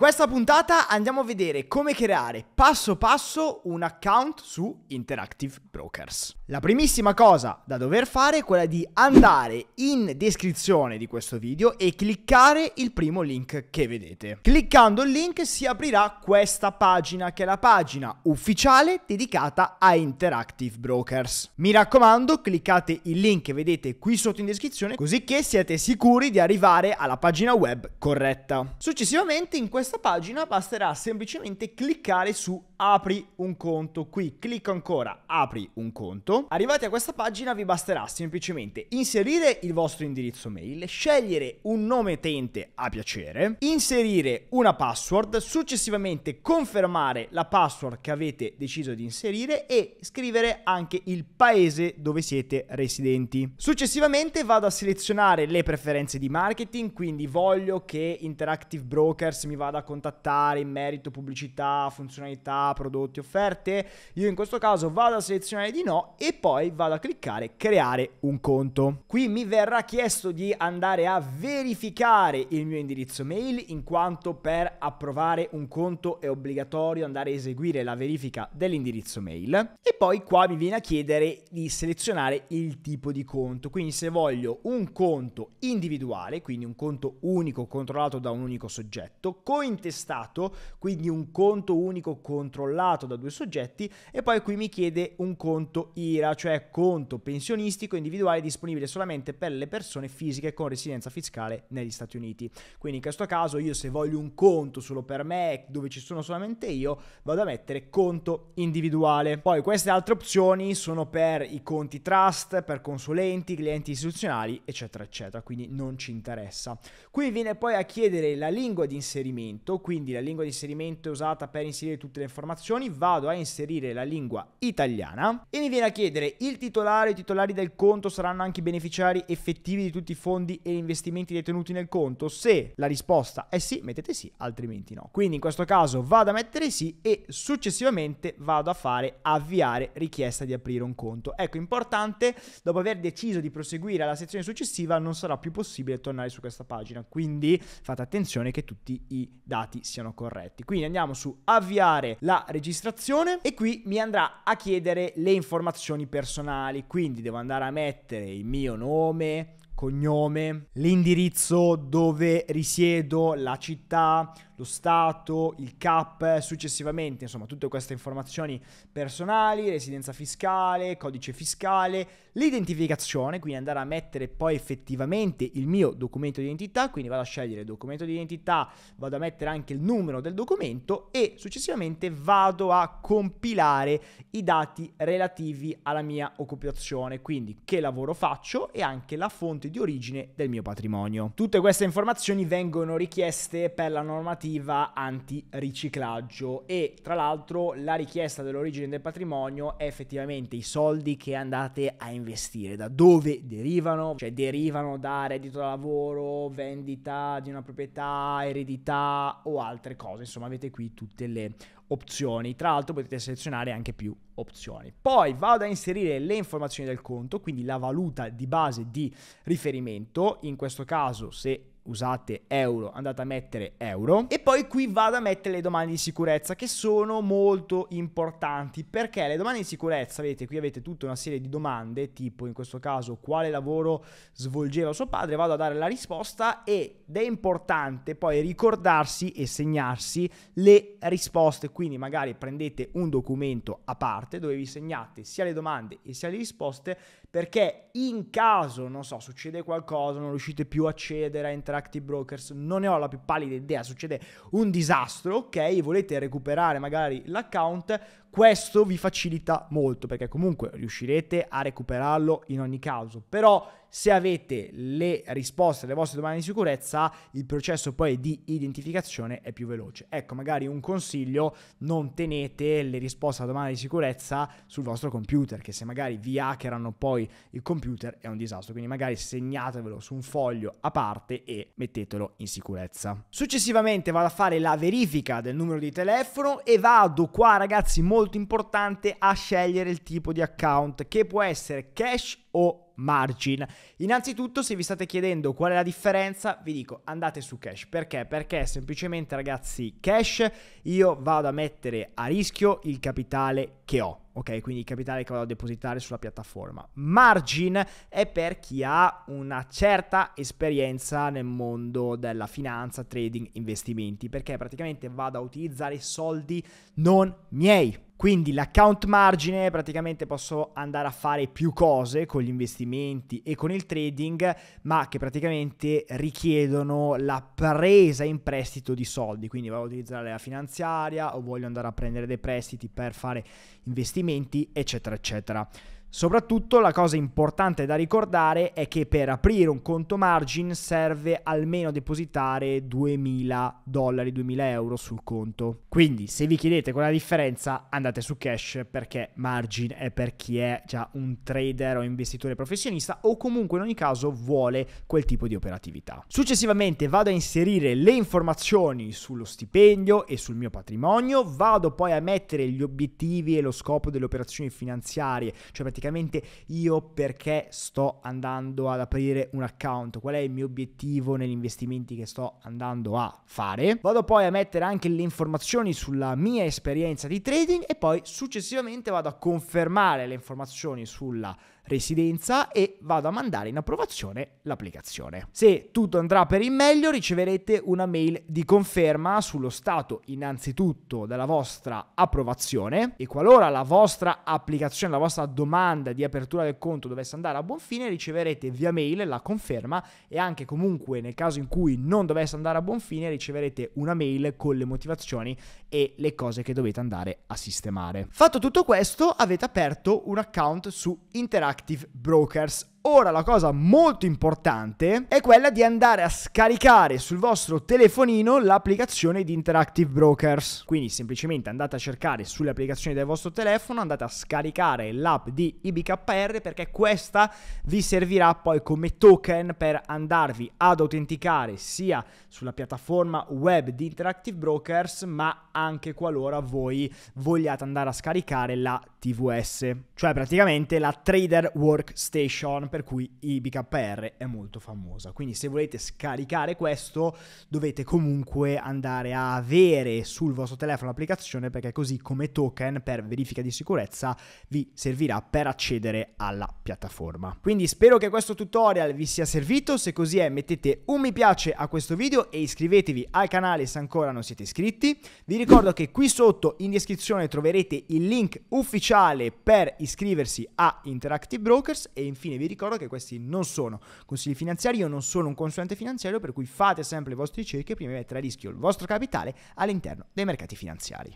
questa puntata andiamo a vedere come creare passo passo un account su Interactive Brokers. La primissima cosa da dover fare è quella di andare in descrizione di questo video e cliccare il primo link che vedete. Cliccando il link si aprirà questa pagina che è la pagina ufficiale dedicata a Interactive Brokers. Mi raccomando cliccate il link che vedete qui sotto in descrizione così che siete sicuri di arrivare alla pagina web corretta. Successivamente in questa questa pagina basterà semplicemente cliccare su apri un conto qui clicco ancora apri un conto arrivati a questa pagina vi basterà semplicemente inserire il vostro indirizzo mail scegliere un nome utente a piacere inserire una password successivamente confermare la password che avete deciso di inserire e scrivere anche il paese dove siete residenti successivamente vado a selezionare le preferenze di marketing quindi voglio che interactive brokers mi vada da contattare in merito pubblicità, funzionalità, prodotti, offerte. Io in questo caso vado a selezionare di no e poi vado a cliccare creare un conto. Qui mi verrà chiesto di andare a verificare il mio indirizzo mail in quanto per approvare un conto è obbligatorio andare a eseguire la verifica dell'indirizzo mail e poi qua mi viene a chiedere di selezionare il tipo di conto. Quindi se voglio un conto individuale, quindi un conto unico controllato da un unico soggetto, con intestato, quindi un conto unico controllato da due soggetti e poi qui mi chiede un conto IRA, cioè conto pensionistico individuale disponibile solamente per le persone fisiche con residenza fiscale negli Stati Uniti. Quindi in questo caso io se voglio un conto solo per me dove ci sono solamente io vado a mettere conto individuale. Poi queste altre opzioni sono per i conti trust, per consulenti, clienti istituzionali eccetera eccetera, quindi non ci interessa. Qui viene poi a chiedere la lingua di inserimento inserimento, quindi la lingua di inserimento è usata per inserire tutte le informazioni, vado a inserire la lingua italiana e mi viene a chiedere il titolare o i titolari del conto saranno anche i beneficiari effettivi di tutti i fondi e gli investimenti detenuti nel conto? Se la risposta è sì, mettete sì, altrimenti no. Quindi in questo caso vado a mettere sì e successivamente vado a fare avviare richiesta di aprire un conto. Ecco, importante, dopo aver deciso di proseguire alla sezione successiva non sarà più possibile tornare su questa pagina, quindi fate attenzione che tutti i dati siano corretti. Quindi andiamo su avviare la registrazione e qui mi andrà a chiedere le informazioni personali, quindi devo andare a mettere il mio nome, cognome, l'indirizzo dove risiedo, la città, lo Stato, il CAP, successivamente, insomma, tutte queste informazioni personali, residenza fiscale, codice fiscale, l'identificazione, quindi andare a mettere poi effettivamente il mio documento di identità, quindi vado a scegliere documento di identità, vado a mettere anche il numero del documento e successivamente vado a compilare i dati relativi alla mia occupazione, quindi che lavoro faccio e anche la fonte di origine del mio patrimonio. Tutte queste informazioni vengono richieste per la normativa normativa antiriciclaggio e tra l'altro la richiesta dell'origine del patrimonio è effettivamente i soldi che andate a investire, da dove derivano, cioè derivano da reddito da lavoro, vendita di una proprietà, eredità o altre cose, insomma avete qui tutte le opzioni, tra l'altro potete selezionare anche più opzioni. Poi vado a inserire le informazioni del conto, quindi la valuta di base di riferimento, in questo caso se usate euro, andate a mettere euro e poi qui vado a mettere le domande di sicurezza che sono molto importanti perché le domande di sicurezza, vedete qui avete tutta una serie di domande tipo in questo caso quale lavoro svolgeva suo padre, vado a dare la risposta e ed è importante poi ricordarsi e segnarsi le risposte, quindi magari prendete un documento a parte dove vi segnate sia le domande e sia le risposte perché in caso, non so, succede qualcosa, non riuscite più a accedere a Interactive Brokers, non ne ho la più pallida idea, succede un disastro, ok, volete recuperare magari l'account, questo vi facilita molto perché comunque riuscirete a recuperarlo in ogni caso, però se avete le risposte alle vostre domande di sicurezza, il processo poi di identificazione è più veloce. Ecco, magari un consiglio, non tenete le risposte alla domanda di sicurezza sul vostro computer, che se magari vi hackerano poi il computer è un disastro, quindi magari segnatevelo su un foglio a parte e mettetelo in sicurezza. Successivamente vado a fare la verifica del numero di telefono e vado qua ragazzi molto importante a scegliere il tipo di account che può essere cash o margin. Innanzitutto, se vi state chiedendo qual è la differenza, vi dico andate su cash. Perché? Perché semplicemente, ragazzi, cash io vado a mettere a rischio il capitale che ho. Ok, quindi il capitale che vado a depositare sulla piattaforma. Margin è per chi ha una certa esperienza nel mondo della finanza, trading, investimenti, perché praticamente vado a utilizzare soldi non miei quindi l'account margine praticamente posso andare a fare più cose con gli investimenti e con il trading, ma che praticamente richiedono la presa in prestito di soldi. Quindi vado a utilizzare la finanziaria o voglio andare a prendere dei prestiti per fare investimenti, eccetera, eccetera. Soprattutto la cosa importante da ricordare è che per aprire un conto margin serve almeno depositare 2000 dollari, 2000 euro sul conto. Quindi se vi chiedete qual è la differenza andate su cash perché margin è per chi è già un trader o investitore professionista o comunque in ogni caso vuole quel tipo di operatività. Successivamente vado a inserire le informazioni sullo stipendio e sul mio patrimonio, vado poi a mettere gli obiettivi e lo scopo delle operazioni finanziarie, cioè praticamente praticamente io perché sto andando ad aprire un account, qual è il mio obiettivo negli investimenti che sto andando a fare. Vado poi a mettere anche le informazioni sulla mia esperienza di trading e poi successivamente vado a confermare le informazioni sulla residenza e vado a mandare in approvazione l'applicazione. Se tutto andrà per il meglio riceverete una mail di conferma sullo stato innanzitutto della vostra approvazione e qualora la vostra applicazione, la vostra domanda di apertura del conto dovesse andare a buon fine riceverete via mail la conferma e anche comunque nel caso in cui non dovesse andare a buon fine riceverete una mail con le motivazioni e le cose che dovete andare a sistemare. Fatto tutto questo avete aperto un account su Interact active brokers Ora la cosa molto importante è quella di andare a scaricare sul vostro telefonino l'applicazione di Interactive Brokers. Quindi semplicemente andate a cercare sulle applicazioni del vostro telefono, andate a scaricare l'app di IBKR perché questa vi servirà poi come token per andarvi ad autenticare sia sulla piattaforma web di Interactive Brokers ma anche qualora voi vogliate andare a scaricare la TVS, cioè praticamente la Trader Workstation per cui IBKR è molto famosa. Quindi se volete scaricare questo dovete comunque andare a avere sul vostro telefono l'applicazione perché così come token per verifica di sicurezza vi servirà per accedere alla piattaforma. Quindi spero che questo tutorial vi sia servito, se così è mettete un mi piace a questo video e iscrivetevi al canale se ancora non siete iscritti. Vi ricordo che qui sotto in descrizione troverete il link ufficiale per iscriversi a Interactive Brokers e infine vi ricordo ricordo che questi non sono consigli finanziari, io non sono un consulente finanziario, per cui fate sempre le vostre ricerche prima di mettere a rischio il vostro capitale all'interno dei mercati finanziari.